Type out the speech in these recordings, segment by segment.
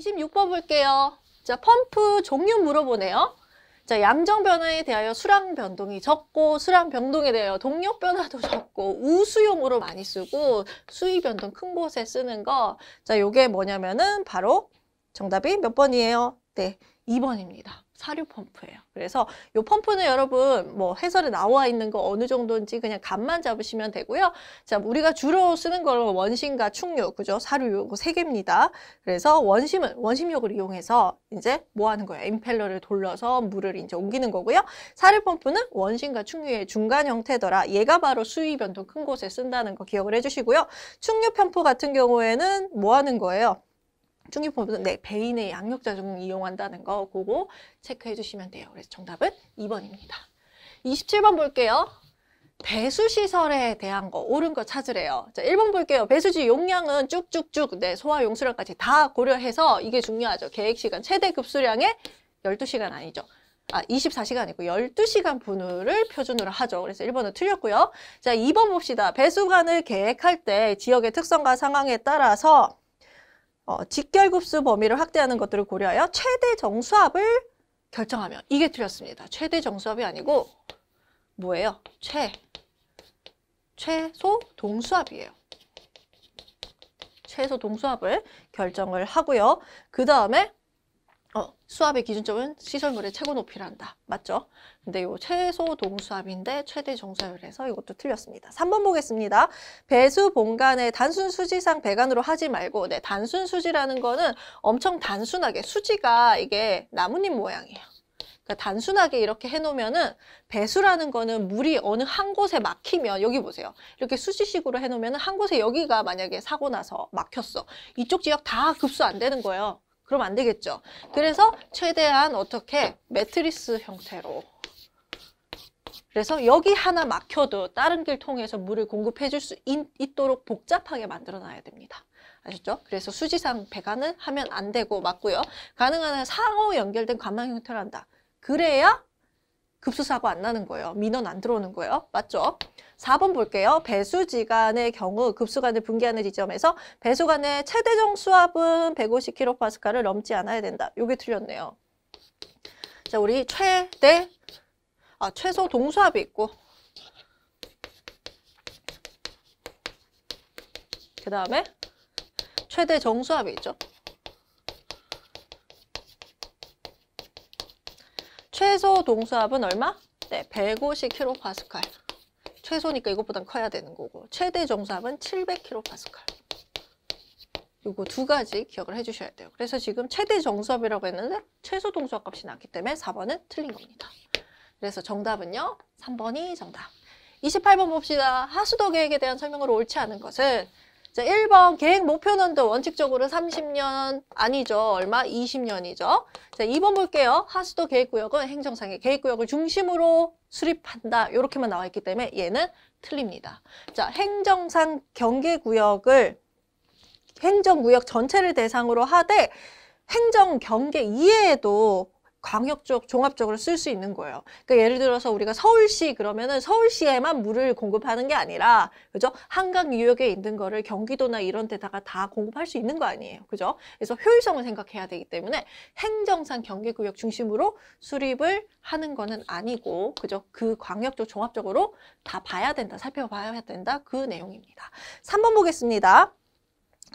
26번 볼게요. 자, 펌프 종류 물어보네요. 자, 양정 변화에 대하여 수량 변동이 적고 수량 변동에 대하여 동력 변화도 적고 우수용으로 많이 쓰고 수위 변동 큰 곳에 쓰는 거. 자, 요게 뭐냐면은 바로 정답이 몇 번이에요? 네, 2번입니다. 사료 펌프예요. 그래서 이 펌프는 여러분 뭐 해설에 나와 있는 거 어느 정도인지 그냥 값만 잡으시면 되고요. 자, 우리가 주로 쓰는 걸 원심과 충류, 그죠? 사료 요거 세 개입니다. 그래서 원심은 원심력을 이용해서 이제 뭐 하는 거예요? 임펠러를 돌려서 물을 이제 옮기는 거고요. 사료 펌프는 원심과 충류의 중간 형태더라. 얘가 바로 수위 변동 큰 곳에 쓴다는 거 기억을 해주시고요. 충류 펌프 같은 경우에는 뭐 하는 거예요? 중기법은 네, 배인의 양력자 적응 이용한다는 거 그거 체크해 주시면 돼요. 그래서 정답은 2번입니다. 27번 볼게요. 배수시설에 대한 거 옳은 거 찾으래요. 자, 1번 볼게요. 배수지 용량은 쭉쭉쭉 네, 소화 용수량까지 다 고려해서 이게 중요하죠. 계획시간 최대 급수량의 12시간 아니죠. 아, 24시간이고 12시간 분우를 표준으로 하죠. 그래서 1번은 틀렸고요. 자, 2번 봅시다. 배수관을 계획할 때 지역의 특성과 상황에 따라서 어, 직결급수 범위를 확대하는 것들을 고려하여 최대 정수합을 결정하면 이게 틀렸습니다. 최대 정수합이 아니고 뭐예요? 최, 최소 동수합이에요. 최소 동수합을 결정을 하고요. 그 다음에 어, 수압의 기준점은 시설물의 최고 높이를한다 맞죠? 근데 요 최소 동수압인데 최대 정수압이라서 이것도 틀렸습니다. 3번 보겠습니다. 배수 본관의 단순 수지상 배관으로 하지 말고 네, 단순 수지라는 거는 엄청 단순하게 수지가 이게 나뭇잎 모양이에요. 그러니까 단순하게 이렇게 해놓으면은 배수라는 거는 물이 어느 한 곳에 막히면 여기 보세요. 이렇게 수지식으로 해놓으면 한 곳에 여기가 만약에 사고 나서 막혔어. 이쪽 지역 다 급수 안 되는 거예요. 그럼 안 되겠죠. 그래서 최대한 어떻게 매트리스 형태로 그래서 여기 하나 막혀도 다른 길 통해서 물을 공급해 줄 수 있도록 복잡하게 만들어 놔야 됩니다. 아셨죠? 그래서 수지상 배관은 하면 안 되고 맞고요. 가능한 한 상호 연결된 관망 형태로 한다. 그래야 급수사고 안 나는 거예요. 민원 안 들어오는 거예요. 맞죠? 4번 볼게요. 배수지간의 경우 급수간을 분기하는 지점에서 배수간의 최대정 수압은 150kPa를 넘지 않아야 된다. 요게 틀렸네요. 자, 우리 최대, 아, 최소 동수압이 있고 그 다음에 최대 정수압이 있죠. 최소 동수압은 얼마? 네, 150kPa. 최소니까 이것보단 커야 되는 거고 최대 정수압은 700kPa. 이거 두 가지 기억을 해주셔야 돼요. 그래서 지금 최대 정수압이라고 했는데 최소 동수압 값이 낮기 때문에 4번은 틀린 겁니다. 그래서 정답은요. 3번이 정답. 28번 봅시다. 하수도 계획에 대한 설명으로 옳지 않은 것은 자, 1번 계획 목표 년도 원칙적으로 30년 아니죠. 얼마? 20년이죠. 자, 2번 볼게요. 하수도 계획구역은 행정상의 계획구역을 중심으로 수립한다. 이렇게만 나와 있기 때문에 얘는 틀립니다. 자, 행정상 경계구역을 행정구역 전체를 대상으로 하되 행정 경계 이외에도 광역 적 종합적으로 쓸 수 있는 거예요. 그러니까 예를 들어서 우리가 서울시 그러면은 서울시에만 물을 공급하는 게 아니라 그죠? 한강 유역에 있는 거를 경기도나 이런 데다가 다 공급할 수 있는 거 아니에요. 그죠? 그래서 효율성을 생각해야 되기 때문에 행정상 경계 구역 중심으로 수립을 하는 거는 아니고 그죠? 그 광역 적 종합적으로 다 봐야 된다. 살펴봐야 된다. 그 내용입니다. 3번 보겠습니다.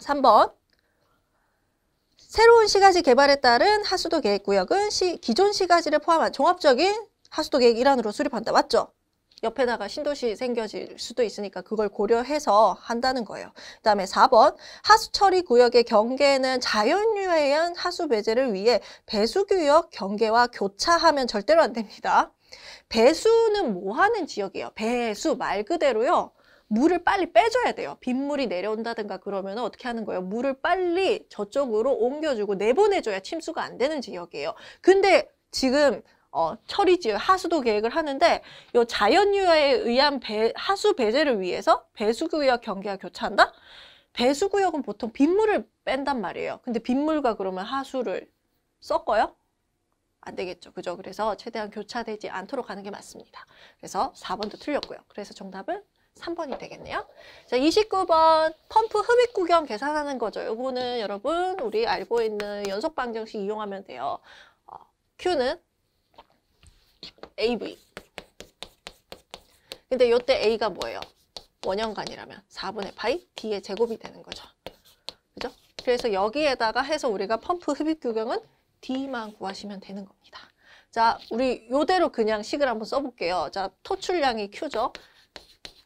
3번 새로운 시가지 개발에 따른 하수도 계획 구역은 시, 기존 시가지를 포함한 종합적인 하수도 계획 일환으로 수립한다. 맞죠? 옆에다가 신도시 생겨질 수도 있으니까 그걸 고려해서 한다는 거예요. 그 다음에 4번 하수 처리 구역의 경계는 자연유해한 하수 배제를 위해 배수구역 경계와 교차하면 절대로 안 됩니다. 배수는 뭐 하는 지역이에요? 배수 말 그대로요. 물을 빨리 빼줘야 돼요. 빗물이 내려온다든가 그러면 어떻게 하는 거예요? 물을 빨리 저쪽으로 옮겨주고 내보내줘야 침수가 안 되는 지역이에요. 근데 지금 어, 처리지역 하수도 계획을 하는데 요 자연유화에 의한 배, 하수 배제를 위해서 배수구역 경계가 교차한다? 배수구역은 보통 빗물을 뺀단 말이에요. 근데 빗물과 그러면 하수를 섞어요? 안 되겠죠. 그죠? 그래서 최대한 교차되지 않도록 하는 게 맞습니다. 그래서 4번도 틀렸고요. 그래서 정답은 3번이 되겠네요. 자, 29번 펌프 흡입 구경 계산하는 거죠. 요거는 여러분 우리 알고 있는 연속 방정식 이용하면 돼요. 어, Q는 AV. 근데 요때 A가 뭐예요? 원형간이라면 4분의 파이 D의 제곱이 되는 거죠. 그죠? 그래서 여기에다가 해서 우리가 펌프 흡입 구경은 D만 구하시면 되는 겁니다. 자, 우리 요대로 그냥 식을 한번 써볼게요. 자, 토출량이 Q죠.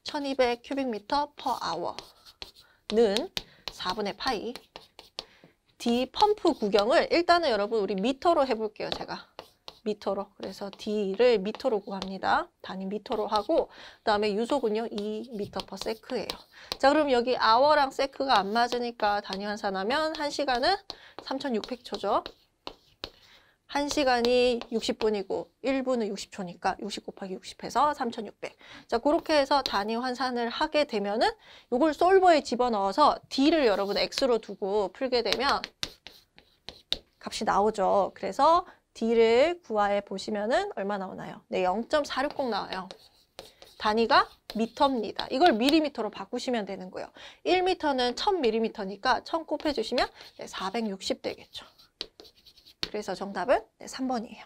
1200 큐빅미터 퍼 아워는 4분의 파이 D 펌프 구경을 일단은 여러분 우리 미터로 해볼게요 제가 미터로 그래서 D를 미터로 구합니다 단위 미터로 하고 그 다음에 유속은요 2미터 퍼 세크예요 자 그럼 여기 아워랑 세크가 안 맞으니까 단위 환산하면 1시간은 3600초죠 1시간이 60분이고 1분은 60초니까 60 곱하기 60 해서 3600. 자, 그렇게 해서 단위 환산을 하게 되면은 이걸 솔버에 집어넣어서 D를 여러분 X로 두고 풀게 되면 값이 나오죠. 그래서 D를 구하해 보시면은 얼마 나오나요? 네, 0.460 나와요. 단위가 미터입니다. 이걸 밀리미터로 바꾸시면 되는 거예요. 1미터는 1000밀리미터니까 1000 곱해주시면 네, 460 되겠죠. 그래서 정답은 3번이에요.